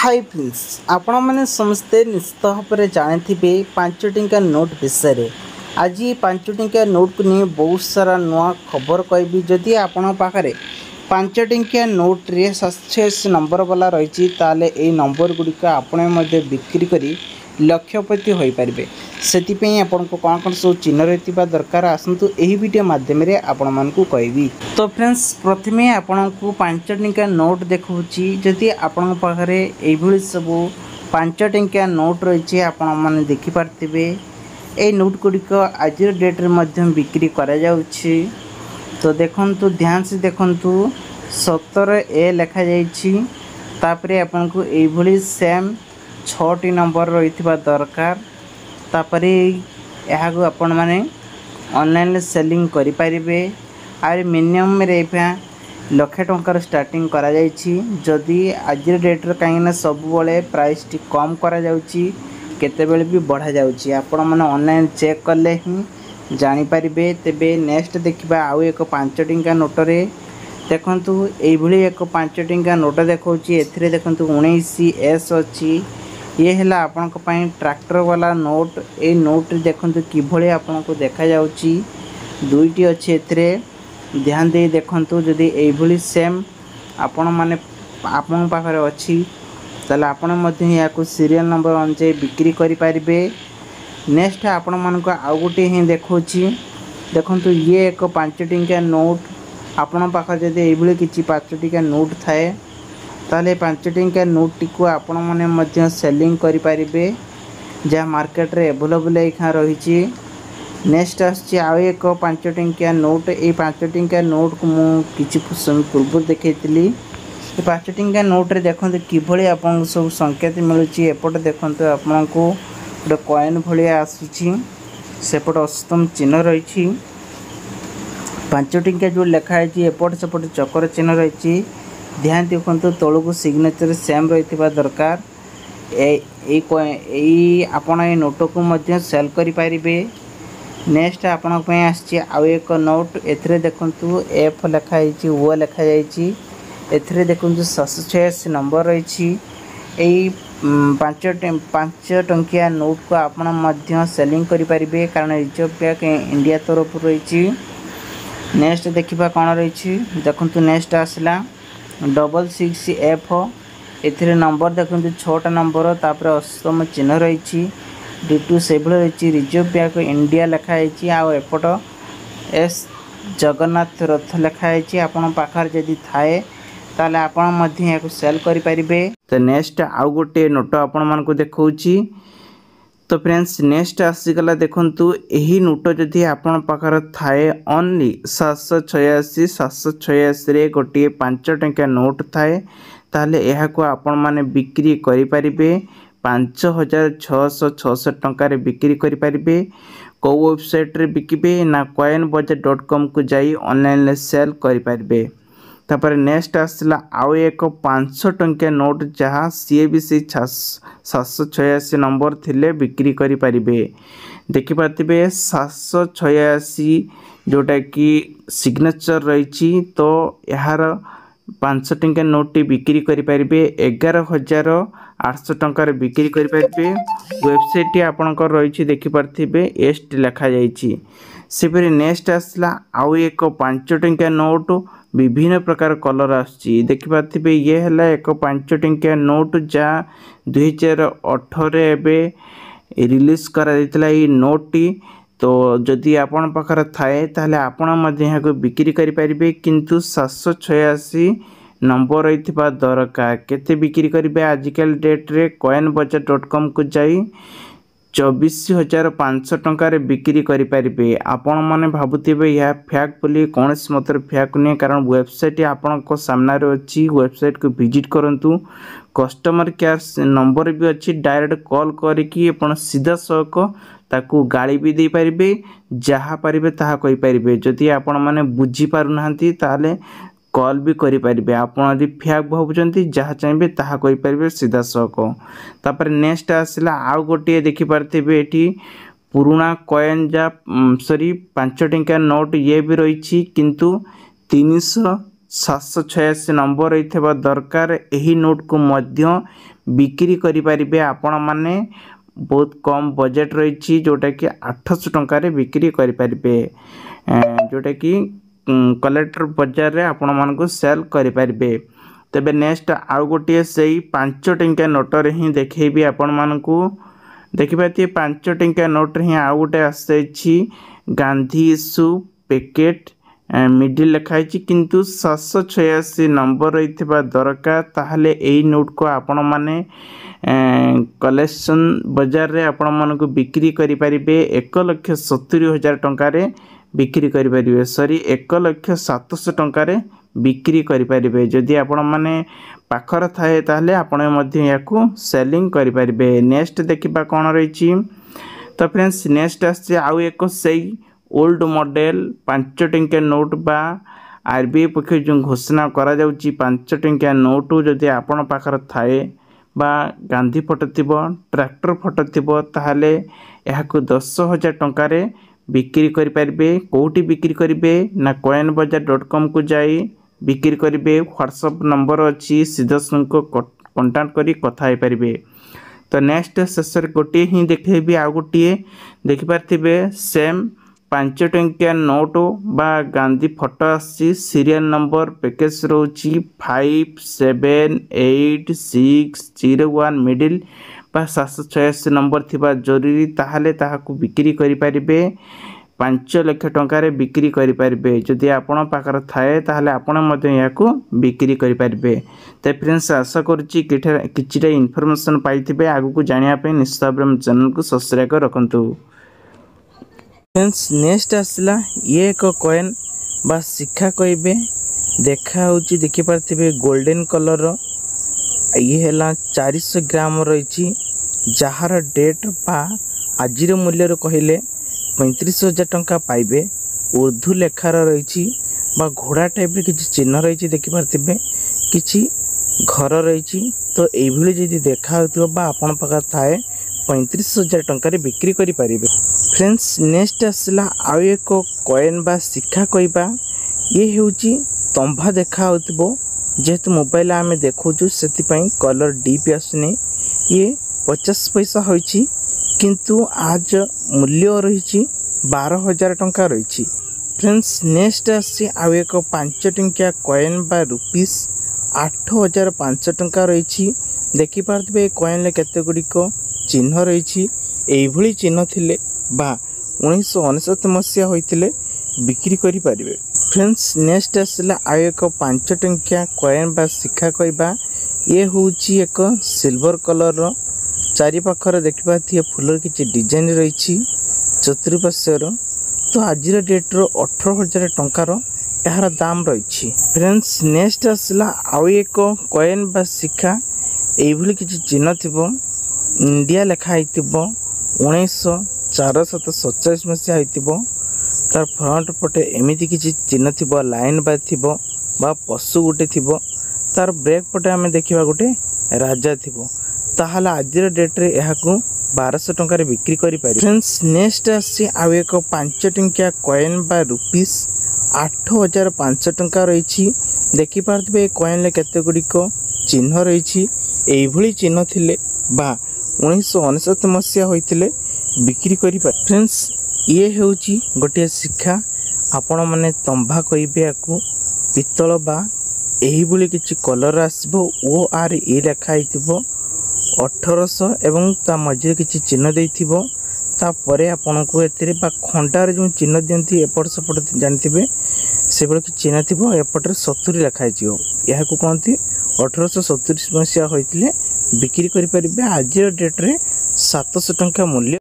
high prince ଆପଣମାନେ ସମସ୍ତେ ନିଶ୍ଚିତ ଭାବରେ ଜାଣିଥିବେ ପାଞ୍ଚ ଟଙ୍କା ନୋଟ୍ ବିଷୟରେ ଆଜି ପାଞ୍ଚ ଟଙ୍କିଆ ନୋଟ୍କୁ ନେଇ ବହୁତ ସାରା ନୂଆ ଖବର କହିବି ଯଦି ଆପଣଙ୍କ ପାଖରେ ପାଞ୍ଚ ଟଙ୍କିଆ ନୋଟ୍ରେ ସକ୍ସେସ୍ ନମ୍ବର ବାଲା ରହିଛି ତାହେଲେ ଏଇ ନମ୍ବର ଗୁଡ଼ିକ ଆପଣ ମଧ୍ୟ ବିକ୍ରି କରି ଲକ୍ଷ୍ୟପତି ହୋଇପାରିବେ ସେଥିପାଇଁ ଆପଣଙ୍କୁ କ'ଣ କ'ଣ ସବୁ ଚିହ୍ନ ରହିଥିବା ଦରକାର ଆସନ୍ତୁ ଏହି ଭିଡ଼ିଓ ମାଧ୍ୟମରେ ଆପଣମାନଙ୍କୁ କହିବି ତ ଫ୍ରେଣ୍ଡସ୍ ପ୍ରଥମେ ଆପଣଙ୍କୁ ପାଞ୍ଚ ଟଙ୍କା ନୋଟ୍ ଦେଖାଉଛି ଯଦି ଆପଣଙ୍କ ପାଖରେ ଏଇଭଳି ସବୁ ପାଞ୍ଚ ଟଙ୍କିଆ ନୋଟ୍ ରହିଛି ଆପଣମାନେ ଦେଖିପାରୁଥିବେ এই নোটগুড়িক আজির ডেট্রে মধ্যে বিক্রি করা যাচ্ছে তো দেখুন ধ্যানসে দেখুন সতের এ লেখা যাইছি তাপরে আপনার এইভাবে সেম ଛଅଟି ନମ୍ବର ରହିଥିବା ଦରକାର ତାପରେ ଏହାକୁ ଆପଣମାନେ ଅନଲାଇନ୍ରେ ସେଲିଂ କରିପାରିବେ ଆହୁରି ମିନିମମ୍ରେ ଏବେ ଲକ୍ଷେ ଟଙ୍କାର ଷ୍ଟାର୍ଟିଂ କରାଯାଇଛି ଯଦି ଆଜିର ଡେଟ୍ରେ କାହିଁକିନା ସବୁବେଳେ ପ୍ରାଇସ୍ଟି କମ୍ କରାଯାଉଛି କେତେବେଳେ ବି ବଢ଼ାଯାଉଛି ଆପଣମାନେ ଅନଲାଇନ୍ ଚେକ୍ କଲେ ହିଁ ଜାଣିପାରିବେ ତେବେ ନେକ୍ସଟ ଦେଖିବା ଆଉ ଏକ ପାଞ୍ଚ ଟଙ୍କା ନୋଟରେ ଦେଖନ୍ତୁ ଏଇଭଳି ଏକ ପାଞ୍ଚ ଟଙ୍କା ନୋଟ ଦେଖାଉଛି ଏଥିରେ ଦେଖନ୍ତୁ ଉଣେଇଶ ଏସ୍ ଅଛି ଇଏ ହେଲା ଆପଣଙ୍କ ପାଇଁ ଟ୍ରାକ୍ଟରବାଲା ନୋଟ୍ ଏଇ ନୋଟ୍ରେ ଦେଖନ୍ତୁ କିଭଳି ଆପଣଙ୍କୁ ଦେଖାଯାଉଛି ଦୁଇଟି ଅଛି ଏଥିରେ ଧ୍ୟାନ ଦେଇ ଦେଖନ୍ତୁ ଯଦି ଏଇଭଳି ସେମ୍ ଆପଣମାନେ ଆପଣଙ୍କ ପାଖରେ ଅଛି ତାହେଲେ ଆପଣ ମଧ୍ୟ ଏହାକୁ ସିରିଏଲ୍ ନମ୍ବର ଅନୁଯାୟୀ ବିକ୍ରି କରିପାରିବେ ନେକ୍ସଟ ଆପଣମାନଙ୍କୁ ଆଉ ଗୋଟିଏ ହିଁ ଦେଖାଉଛି ଦେଖନ୍ତୁ ଇଏ ଏକ ପାଞ୍ଚ ଟଙ୍କିଆ ନୋଟ୍ ଆପଣଙ୍କ ପାଖରେ ଯଦି ଏଇଭଳି କିଛି ପାଞ୍ଚ ଟଙ୍କିଆ ନୋଟ୍ ଥାଏ ତାହେଲେ ପାଞ୍ଚ ଟଙ୍କିଆ ନୋଟ୍ଟିକୁ ଆପଣମାନେ ମଧ୍ୟ ସେଲିଂ କରିପାରିବେ ଯାହା ମାର୍କେଟରେ ଆଭେଲେବୁଲ୍ ଏଇଖା ରହିଛି ନେକ୍ସଟ ଆସୁଛି ଆଉ ଏକ ପାଞ୍ଚ ଟଙ୍କିଆ ନୋଟ୍ ଏଇ ପାଞ୍ଚ ଟଙ୍କିଆ ନୋଟ୍କୁ ମୁଁ କିଛି ପୂର୍ବରୁ ଦେଖାଇଥିଲି ଏ ପାଞ୍ଚ ଟଙ୍କିଆ ନୋଟ୍ରେ ଦେଖନ୍ତୁ କିଭଳି ଆପଣଙ୍କୁ ସବୁ ସଂକେତ ମିଳୁଛି ଏପଟେ ଦେଖନ୍ତୁ ଆପଣଙ୍କୁ ଗୋଟେ କଏନ୍ ଭଳିଆ ଆସୁଛି ସେପଟେ ଅସତମ ଚିହ୍ନ ରହିଛି ପାଞ୍ଚ ଟଙ୍କିଆ ଯେଉଁ ଲେଖା ହେଇଛି ଏପଟ ସେପଟ ଚକର ଚିହ୍ନ ରହିଛି ଧ୍ୟାନ ରଖନ୍ତୁ ତଳକୁ ସିଗ୍ନେଚର୍ ସେମ୍ ରହିଥିବା ଦରକାର ଏଇ ଆପଣ ଏ ନୋଟକୁ ମଧ୍ୟ ସେଲ୍ କରିପାରିବେ ନେକ୍ସଟ ଆପଣଙ୍କ ପାଇଁ ଆସିଛି ଆଉ ଏକ ନୋଟ୍ ଏଥିରେ ଦେଖନ୍ତୁ ଏଫ୍ ଲେଖାଯାଇଛି ଓ ଲେଖାଯାଇଛି ଏଥିରେ ଦେଖନ୍ତୁ ଶହେ ଛୟାଅଶୀ ନମ୍ବର ରହିଛି ଏଇ ପାଞ୍ଚ ପାଞ୍ଚ ଟଙ୍କିଆ ନୋଟ୍କୁ ଆପଣ ମଧ୍ୟ ସେଲିଂ କରିପାରିବେ କାରଣ ରିଜର୍ଭ ବ୍ୟାଙ୍କ ଇଣ୍ଡିଆ ତରଫରୁ ରହିଛି ନେକ୍ସଟ ଦେଖିବା କ'ଣ ରହିଛି ଦେଖନ୍ତୁ ନେକ୍ସଟ ଆସିଲା डबल सिक्स एफ एथेर नंबर देखते छटा नंबर तापर अष्टम चिन्ह रही डी टू से रिजर्व बैंक इंडिया लिखाई आपट एस जगन्नाथ रथ लिखाई आपड़ी थाए तेल आपल करें तो नेक्स्ट आउ गोटे नोट आपण मानक देखा ତ ଫ୍ରେଣ୍ଡସ୍ ନେକ୍ସଟ ଆସିଗଲା ଦେଖନ୍ତୁ ଏହି ନୋଟ ଯଦି ଆପଣଙ୍କ ପାଖରେ ଥାଏ ଓନ୍ଲି ସାତଶହ ଛୟାଅଶୀ ସାତଶହ ଛୟାଅଶୀରେ ଗୋଟିଏ ପାଞ୍ଚ ଟଙ୍କା ନୋଟ୍ ଥାଏ ତାହେଲେ ଏହାକୁ ଆପଣମାନେ ବିକ୍ରି କରିପାରିବେ ପାଞ୍ଚ ହଜାର ଛଅଶହ ଛଅଶହ ଟଙ୍କାରେ ବିକ୍ରି କରିପାରିବେ କେଉଁ ୱେବସାଇଟ୍ରେ ବିକିବେ ନା କଏନ୍ ବଜାର ଡଟ୍ କମ୍କୁ ଯାଇ ଅନଲାଇନ୍ରେ ସେଲ୍ କରିପାରିବେ ତାପରେ ନେକ୍ସଟ ଆସିଲା ଆଉ ଏକ ପାଞ୍ଚଶହ ଟଙ୍କିଆ ନୋଟ୍ ଯାହା ସିଏ ବି ସେଇ ସାତଶହ ଛୟାଅଶୀ ନମ୍ବର ଥିଲେ ବିକ୍ରି କରିପାରିବେ ଦେଖିପାରୁଥିବେ ସାତଶହ ଛୟାଅଶୀ ଯେଉଁଟାକି ସିଗ୍ନେଚର୍ ରହିଛି ତ ଏହାର ପାଞ୍ଚଶହ ଟଙ୍କିଆ ନୋଟ୍ଟି ବିକ୍ରି କରିପାରିବେ ଏଗାର ହଜାର ଆଠଶହ ଟଙ୍କାରେ ବିକ୍ରି କରିପାରିବେ ୱେବସାଇଟ୍ଟି ଆପଣଙ୍କର ରହିଛି ଦେଖିପାରୁଥିବେ ଏସ୍ଟି ଲେଖାଯାଇଛି ସେପରି ନେକ୍ସଟ ଆସିଲା ଆଉ ଏକ ପାଞ୍ଚ ଟଙ୍କିଆ ନୋଟ୍ ବିଭିନ୍ନ ପ୍ରକାର କଲର୍ ଆସୁଛି ଦେଖିପାରୁଥିବେ ଇଏ ହେଲା ଏକ ପାଞ୍ଚ ଟଙ୍କିଆ ନୋଟ୍ ଯାହା ଦୁଇହଜାର ଅଠରରେ ଏବେ ରିଲିଜ୍ କରାଯାଇଥିଲା ଏଇ ନୋଟ୍ଟି ତ ଯଦି ଆପଣଙ୍କ ପାଖରେ ଥାଏ ତାହେଲେ ଆପଣ ମଧ୍ୟ ଏହାକୁ ବିକ୍ରି କରିପାରିବେ କିନ୍ତୁ ସାତଶହ ଛୟାଅଶୀ ନମ୍ବର ରହିଥିବା ଦରକାର କେତେ ବିକ୍ରି କରିବେ ଆଜିକାଲି ଡେଟ୍ରେ କଏନ୍ ବଜାର ଡଟ୍ କମ୍କୁ ଯାଇ ଚବିଶ ହଜାର ପାଞ୍ଚଶହ ଟଙ୍କାରେ ବିକ୍ରି କରିପାରିବେ ଆପଣମାନେ ଭାବୁଥିବେ ଏହା ଫ୍ୟାକ୍ ବୋଲି କୌଣସି ମତରେ ଫ୍ୟାକ୍ ନୁହେଁ କାରଣ ୱେବସାଇଟ୍ ଆପଣଙ୍କ ସାମ୍ନାରେ ଅଛି ୱେବସାଇଟ୍କୁ ଭିଜିଟ୍ କରନ୍ତୁ କଷ୍ଟମର୍ କେୟାର ନମ୍ବର ବି ଅଛି ଡାଇରେକ୍ଟ କଲ୍ କରିକି ଆପଣ ସିଧାସଳଖ ତାକୁ ଗାଳି ବି ଦେଇପାରିବେ ଯାହା ପାରିବେ ତାହା କହିପାରିବେ ଯଦି ଆପଣମାନେ ବୁଝିପାରୁନାହାନ୍ତି ତାହେଲେ কল ବି କରିପାରିବେ ଆପଣ ଯଦି ଫ୍ୟାକ୍ ଭାବୁଛନ୍ତି ଯାହା ଚାହିଁବେ ତାହା କହିପାରିବେ ସିଧାସଳଖ ତାପରେ ନେକ୍ସଟ ଆସିଲା ଆଉ ଗୋଟିଏ ଦେଖିପାରୁଥିବେ ଏଠି ପୁରୁଣା କଏନ୍ ଯା ସରି ପାଞ୍ଚ ଟଙ୍କା ନୋଟ୍ ଇଏ ବି ରହିଛି କିନ୍ତୁ ତିନିଶହ ସାତଶହ ଛୟାଅଶୀ ନମ୍ବର ରହିଥିବା ଦରକାର ଏହି ନୋଟ୍କୁ ମଧ୍ୟ ବିକ୍ରି କରିପାରିବେ ଆପଣମାନେ ବହୁତ କମ୍ ବଜେଟ୍ ରହିଛି ଯେଉଁଟାକି ଆଠଶହ ଟଙ୍କାରେ ବିକ୍ରି କରିପାରିବେ ଯେଉଁଟାକି କଲେକ୍ଟର ବଜାରରେ ଆପଣମାନଙ୍କୁ ସେଲ୍ କରିପାରିବେ ତେବେ ନେକ୍ସଟ ଆଉ ଗୋଟିଏ ସେଇ ପାଞ୍ଚ ଟଙ୍କା ନୋଟରେ ହିଁ ଦେଖେଇବି ଆପଣମାନଙ୍କୁ ଦେଖିପାରୁଥିବେ ପାଞ୍ଚ ଟଙ୍କା ନୋଟରେ ହିଁ ଆଉ ଗୋଟେ ଆସିଯାଇଛି ଗାନ୍ଧୀ ଇସୁ ପ୍ୟାକେଟ୍ ମିଡ଼ିଲ୍ ଲେଖା ହେଇଛି କିନ୍ତୁ ସାତଶହ ଛୟାଅଶୀ ନମ୍ବର ରହିଥିବା ଦରକାର ତାହେଲେ ଏଇ ନୋଟ୍କୁ ଆପଣମାନେ କଲେକ୍ସନ୍ ବଜାରରେ ଆପଣମାନଙ୍କୁ ବିକ୍ରି କରିପାରିବେ ଏକ ଲକ୍ଷ ସତୁରି ହଜାର ଟଙ୍କାରେ ବିକ୍ରି କରିପାରିବେ ସରି ଏକ ଲକ୍ଷ ସାତଶହ ଟଙ୍କାରେ ବିକ୍ରି କରିପାରିବେ ଯଦି ଆପଣମାନେ ପାଖରେ ଥାଏ ତାହେଲେ ଆପଣ ମଧ୍ୟ ଏହାକୁ ସେଲିଂ କରିପାରିବେ ନେକ୍ସଟ ଦେଖିବା କ'ଣ ରହିଛି ତ ଫ୍ରେଣ୍ଡସ୍ ନେକ୍ସଟ୍ ଆସିଛି ଆଉ ଏକ ସେଇ ଓଲ୍ଡ ମଡ଼େଲ ପାଞ୍ଚ ଟଙ୍କିଆ ନୋଟ୍ ବା ଆର୍ ବି ଆଇ ପକ୍ଷରୁ ଯେଉଁ ଘୋଷଣା କରାଯାଉଛି ପାଞ୍ଚ ଟଙ୍କିଆ ନୋଟ୍ ଯଦି ଆପଣ ପାଖରେ ଥାଏ ବା ଗାନ୍ଧୀ ଫଟୋ ଥିବ ଟ୍ରାକ୍ଟର ଫଟୋ ଥିବ ତାହେଲେ ଏହାକୁ ଦଶ ହଜାର ଟଙ୍କାରେ ବିକ୍ରି କରିପାରିବେ କେଉଁଠି ବିକ୍ରି କରିବେ ନା କଏନ୍ ବଜାର ଡଟ୍ କମ୍କୁ ଯାଇ ବିକ୍ରି କରିବେ ହ୍ୱାଟ୍ସଅପ୍ ନମ୍ବର ଅଛି ସିଧାସଳଖ କଣ୍ଟାକ୍ଟ କରି କଥା ହୋଇପାରିବେ ତ ନେକ୍ସଟ ଶେଷରେ ଗୋଟିଏ ହିଁ ଦେଖେଇବି ଆଉ ଗୋଟିଏ ଦେଖିପାରିଥିବେ ସେମ୍ ପାଞ୍ଚ ଟଙ୍କିଆ ନୋଟ୍ ବା ଗାନ୍ଧୀ ଫଟୋ ଆସିଛି ସିରିଆଲ ନମ୍ବର ପ୍ୟାକେଜ୍ ରହୁଛି five seven eight six zero one middle ବା ସାତଶହ ଛୟାଅଶୀ ନମ୍ବର ଥିବା ଜରୁରୀ ତାହେଲେ ତାହାକୁ ବିକ୍ରି କରିପାରିବେ ପାଞ୍ଚ ଲକ୍ଷ ଟଙ୍କାରେ ବିକ୍ରି କରିପାରିବେ ଯଦି ଆପଣ ପାଖରେ ଥାଏ ତାହେଲେ ଆପଣ ମଧ୍ୟ ଏହାକୁ ବିକ୍ରି କରିପାରିବେ ତ ଫ୍ରେଣ୍ଡସ୍ ଆଶା କରୁଛି କିଛିଟା ଇନଫର୍ମେସନ୍ ପାଇଥିବେ ଆଗକୁ ଜାଣିବା ପାଇଁ ନିଶ୍ଚିତ ଭାବରେ ଚ୍ୟାନେଲକୁ ସବସ୍କ୍ରାଇବ୍ ରଖନ୍ତୁ ଫ୍ରେଣ୍ଡସ୍ ନେକ୍ସଟ ଆସିଲା ଇଏ ଏକ କଏନ୍ ବା ଶିକ୍ଷା କହିବେ ଦେଖାହେଉଛି ଦେଖିପାରିଥିବେ ଗୋଲ୍ଡେନ୍ କଲର୍ର ଇଏ ହେଲା ଚାରିଶହ ଗ୍ରାମ ରହିଛି ଯାହାର ଡେଟ୍ ବା ଆଜିର ମୂଲ୍ୟରେ କହିଲେ ପଇଁତିରିଶ ହଜାର ଟଙ୍କା ପାଇବେ ଉର୍ଦ୍ଧୁ ଲେଖାର ରହିଛି ବା ଘୋଡ଼ା ଟାଇପ୍ର କିଛି ଚିହ୍ନ ରହିଛି ଦେଖିପାରୁଥିବେ କିଛି ଘର ରହିଛି ତ ଏଇଭଳି ଯଦି ଦେଖା ହେଉଥିବ ବା ଆପଣଙ୍କ ପାଖରେ ଥାଏ ପଇଁତିରିଶ ହଜାର ଟଙ୍କାରେ ବିକ୍ରି କରିପାରିବେ ଫ୍ରେଣ୍ଡସ୍ ନେକ୍ସଟ ଆସିଲା ଆଉ ଏକ କଏନ୍ ବା ଶିଖା କହିବା ଇଏ ହେଉଛି ତମ୍ବା ଦେଖା ହେଉଥିବ ଯେହେତୁ ମୋବାଇଲ୍ ଆମେ ଦେଖୁଛୁ ସେଥିପାଇଁ କଲର୍ ଡିପ୍ ଆସୁନି ଇଏ ପଚାଶ ପଇସା ହୋଇଛି କିନ୍ତୁ ଆଜ ମୂଲ୍ୟ ରହିଛି ବାର ହଜାର ଟଙ୍କା ରହିଛି ଫ୍ରେଣ୍ଡସ୍ ନେକ୍ସଟ ଆସୁଛି ଆଉ ଏକ ପାଞ୍ଚ ଟଙ୍କିଆ କଏନ୍ ବା ରୁପିସ୍ ଆଠ ହଜାର ପାଞ୍ଚ ଟଙ୍କା ରହିଛି ଦେଖିପାରୁଥିବେ ଏ କଏନ୍ରେ କେତେ ଗୁଡ଼ିକ ଚିହ୍ନ ରହିଛି ଏଇଭଳି ଚିହ୍ନ ଥିଲେ ବା ଉଣେଇଶହ ଅନେଶତ ମସିହା ହୋଇଥିଲେ ବିକ୍ରି କରିପାରିବେ ଫ୍ରେଣ୍ଡସ୍ ନେକ୍ସଟ ଆସିଲା ଆଉ ଏକ ପାଞ୍ଚ ଟଙ୍କିଆ କଏନ୍ ବା ଶିକ୍ଷା କହିବା ଇଏ ହେଉଛି ଏକ ସିଲଭର କଲର୍ର ଚାରିପାଖରେ ଦେଖିବା ଥିବା ଫୁଲର କିଛି ଡିଜାଇନ୍ ରହିଛି ଚତୁର୍ପାଶ୍ୱର ତ ଆଜିର ଡେଟ୍ର ଅଠର ହଜାର ଟଙ୍କାର ଏହାର ଦାମ୍ ରହିଛି ଫ୍ରେଣ୍ଡସ୍ ନେକ୍ସଟ ଆସିଲା ଆଉ ଏକ କଏନ୍ ବା ଶିକ୍ଷା ଏଇଭଳି କିଛି ଚିହ୍ନ ଥିବ ଇଣ୍ଡିଆ ଲେଖା ହେଇଥିବ ଉଣେଇଶହ ଚାରିଶହ ସତଚାଳିଶ ମସିହା ହେଇଥିବ ତାର ଫ୍ରଣ୍ଟ ପଟେ ଏମିତି କିଛି ଚିହ୍ନ ଥିବ ଲାଇନ୍ ବା ଥିବ ବା ପଶୁ ଗୋଟେ ଥିବ ତାର ବ୍ରେକ୍ ପଟେ ଆମେ ଦେଖିବା ଗୋଟେ ରାଜା ଥିବ ତାହେଲେ ଆଜିର ଡେଟ୍ରେ ଏହାକୁ ବାରଶହ ଟଙ୍କାରେ ବିକ୍ରି କରିପାରିବେ ଫ୍ରେଣ୍ଡସ୍ ନେକ୍ସଟ ଆସି ଆଉ ଏକ ପାଞ୍ଚ ଟଙ୍କିଆ କଏନ୍ ବା ରୁପିସ୍ ଆଠ ହଜାର ପାଞ୍ଚ ଟଙ୍କା ରହିଛି ଦେଖିପାରୁଥିବେ ଏ କଏନ୍ରେ କେତେଗୁଡ଼ିକ ଚିହ୍ନ ରହିଛି ଏଇଭଳି ଚିହ୍ନ ଥିଲେ ବା ଉଣେଇଶହ ଅନେଶତ ମସିହା ହୋଇଥିଲେ ବିକ୍ରି କରିପାରେ ଫ୍ରେଣ୍ଡସ୍ ଇଏ ହେଉଛି ଗୋଟିଏ ଶିକ୍ଷା ଆପଣମାନେ ତମ୍ବା କହିବେ ଆକୁ ପିତ୍ତଳ ବା ଏହିଭଳି କିଛି କଲର୍ ଆସିବ ଓ ଆର୍ ଇ ଲେଖା ହେଇଥିବ ଅଠରଶହ ଏବଂ ତା ମଝିରେ କିଛି ଚିହ୍ନ ଦେଇଥିବ ତାପରେ ଆପଣଙ୍କୁ ଏଥିରେ ବା ଖଣ୍ଡାରେ ଯେଉଁ ଚିହ୍ନ ଦିଅନ୍ତି ଏପଟ ସେପଟ ଜାଣିଥିବେ ସେଭଳି କିଛି ଚିହ୍ନ ଥିବ ଏପଟରେ ସତୁରୀ ଲେଖା ହେଇଯିବ ଏହାକୁ କହନ୍ତି ଅଠରଶହ ସତୁରୀ ମସିହା ହୋଇଥିଲେ ବିକ୍ରି କରିପାରିବେ ଆଜିର ଡେଟ୍ରେ ସାତଶହ ଟଙ୍କା ମୂଲ୍ୟ